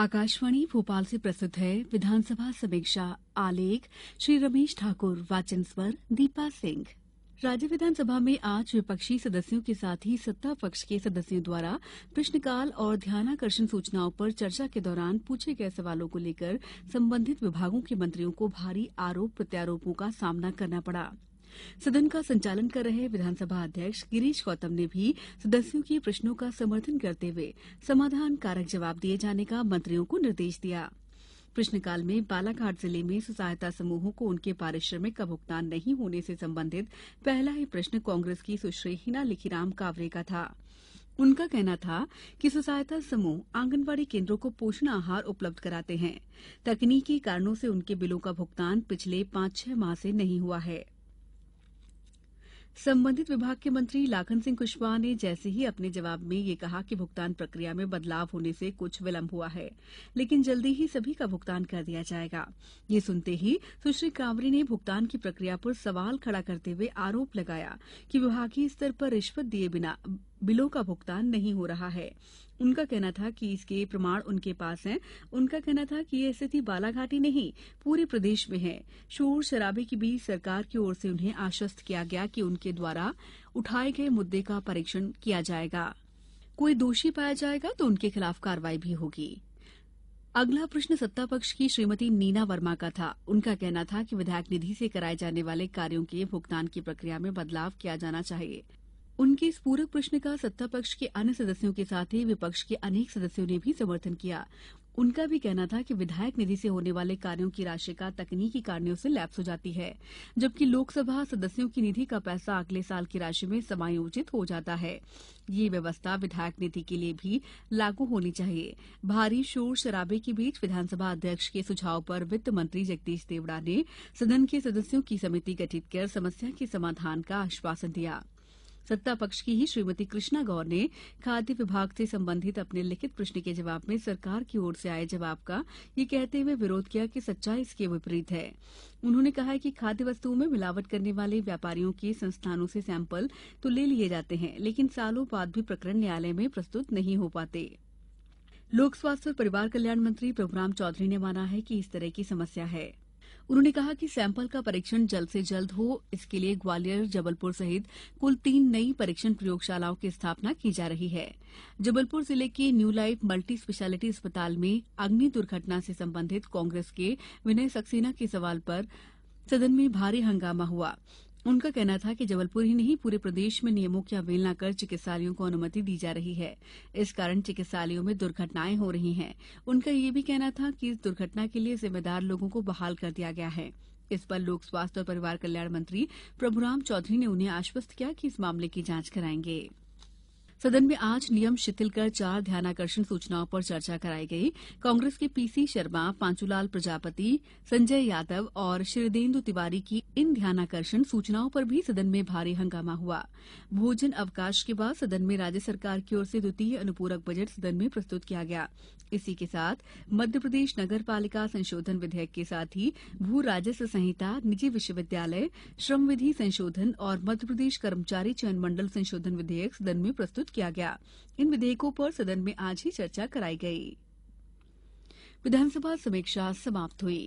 आकाशवाणी भोपाल से प्रस्तुत है विधानसभा समीक्षा आलेख श्री रमेश ठाकुर वाचन स्वर दीपा सिंह राज्य विधानसभा में आज विपक्षी सदस्यों के साथ ही सत्ता पक्ष के सदस्यों द्वारा प्रश्नकाल और ध्यानाकर्षण सूचनाओं पर चर्चा के दौरान पूछे गए सवालों को लेकर संबंधित विभागों के मंत्रियों को भारी आरोप प्रत्यारोपों का सामना करना पड़ा सदन का संचालन कर रहे विधानसभा अध्यक्ष गिरीश गौतम ने भी सदस्यों के प्रश्नों का समर्थन करते हुए समाधान कारक जवाब दिए जाने का मंत्रियों को निर्देश दिया प्रश्नकाल में बालाघाट जिले में स्व सहायता समूहों को उनके पारिश्रमिक का भुगतान नहीं होने से संबंधित पहला ही प्रश्न कांग्रेस की सुश्री हिना लिखीराम कावरे का था उनका कहना था कि स्व सहायता समूह आंगनबाड़ी केंद्रों को पोषण आहार उपलब्ध कराते हैं तकनीकी कारणों से उनके बिलों का भुगतान पिछले पांच छह माह से नहीं हुआ है संबंधित विभाग के मंत्री लाखन सिंह कुशवाह ने जैसे ही अपने जवाब में यह कहा कि भुगतान प्रक्रिया में बदलाव होने से कुछ विलंब हुआ है लेकिन जल्दी ही सभी का भुगतान कर दिया जाएगा ये सुनते ही सुश्री कांवरे ने भुगतान की प्रक्रिया पर सवाल खड़ा करते हुए आरोप लगाया कि विभागीय स्तर पर रिश्वत दिए बिना बिलों का भुगतान नहीं हो रहा है उनका कहना था कि इसके प्रमाण उनके पास हैं उनका कहना था कि यह स्थिति बालाघाटी नहीं पूरे प्रदेश में है शोर शराबे के बीच सरकार की ओर से उन्हें आश्वस्त किया गया कि उनके द्वारा उठाए गए मुद्दे का परीक्षण किया जाएगा कोई दोषी पाया जाएगा तो उनके खिलाफ कार्रवाई भी होगी अगला प्रश्न सत्ता पक्ष की श्रीमती नीना वर्मा का था उनका कहना था कि विधायक निधि से कराए जाने वाले कार्यों के भुगतान की प्रक्रिया में बदलाव किया जाना चाहिए उनके इस पूरक प्रश्न का सत्ता पक्ष के अन्य सदस्यों के साथ ही विपक्ष के अनेक सदस्यों ने भी समर्थन किया उनका भी कहना था कि विधायक निधि से होने वाले कार्यों की राशि का तकनीकी कारणों से लैप्स हो जाती है जबकि लोकसभा सदस्यों की निधि का पैसा अगले साल की राशि में समायोजित हो जाता है ये व्यवस्था विधायक निधि के लिए भी लागू होनी चाहिए भारी शोर शराबे के बीच विधानसभा अध्यक्ष के सुझाव पर वित्त मंत्री जगदीश देवड़ा ने सदन के सदस्यों की समिति गठित कर समस्या के समाधान का आश्वासन दिया सत्ता पक्ष की ही श्रीमती कृष्णा गौर ने खाद्य विभाग से संबंधित अपने लिखित प्रश्न के जवाब में सरकार की ओर से आए जवाब का ये कहते हुए विरोध किया कि सच्चाई इसके विपरीत है उन्होंने कहा कि खाद्य वस्तुओं में मिलावट करने वाले व्यापारियों के संस्थानों से सैंपल तो ले लिए जाते हैं लेकिन सालों बाद भी प्रकरण न्यायालय में प्रस्तुत नहीं हो पाते लोक स्वास्थ्य और परिवार कल्याण मंत्री प्रभुराम चौधरी ने माना है कि इस तरह की समस्या है उन्होंने कहा कि सैंपल का परीक्षण जल्द से जल्द हो इसके लिए ग्वालियर जबलपुर सहित कुल तीन नई परीक्षण प्रयोगशालाओं की स्थापना की जा रही है जबलपुर जिले के न्यू लाइफ मल्टी स्पेशलिटी अस्पताल में अग्नि दुर्घटना से संबंधित कांग्रेस के विनय सक्सेना के सवाल पर सदन में भारी हंगामा हुआ उनका कहना था कि जबलपुर ही नहीं पूरे प्रदेश में नियमों की अवहेलना कर चिकित्सालयों को अनुमति दी जा रही है इस कारण चिकित्सालयों में दुर्घटनाएं हो रही हैं उनका यह भी कहना था कि इस दुर्घटना के लिए जिम्मेदार लोगों को बहाल कर दिया गया है इस पर लोक स्वास्थ्य और परिवार कल्याण मंत्री प्रभुराम चौधरी ने उन्हें आश्वस्त किया कि इस मामले की जांच कराएंगे सदन में आज नियम शिथिल कर चार ध्यानाकर्षण सूचनाओं पर चर्चा कराई गई कांग्रेस के पीसी शर्मा पांचूलाल प्रजापति संजय यादव और श्रीदेंद्र तिवारी की इन ध्यानाकर्षण सूचनाओं पर भी सदन में भारी हंगामा हुआ भोजन अवकाश के बाद सदन में राज्य सरकार की ओर से द्वितीय अनुपूरक बजट सदन में प्रस्तुत किया गया इसी के साथ मध्यप्रदेश नगर पालिका संशोधन विधेयक के साथ ही भू राजस्व संहिता निजी विश्वविद्यालय श्रम विधि संशोधन और मध्यप्रदेश कर्मचारी चयन मंडल संशोधन विधेयक सदन में प्रस्तुत किया गया इन विधेयकों पर सदन में आज ही चर्चा कराई गई विधानसभा समीक्षा समाप्त हुई